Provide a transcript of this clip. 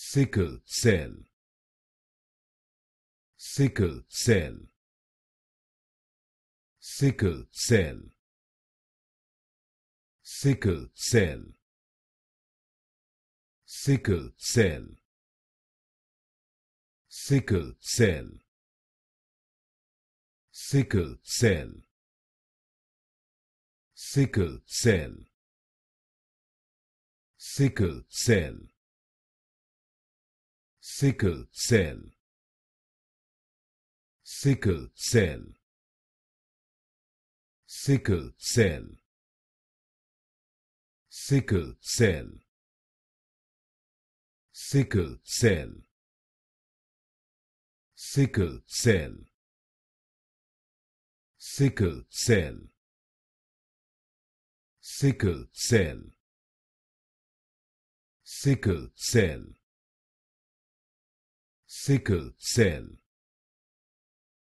sickle cell sickle cell sickle cell sickle cell sickle cell sickle cell sickle cell sickle cell sickle cell sickle cell sickle cell sickle cell sickle cell sickle cell sickle cell sickle cell sickle cell sickle cell sickle cell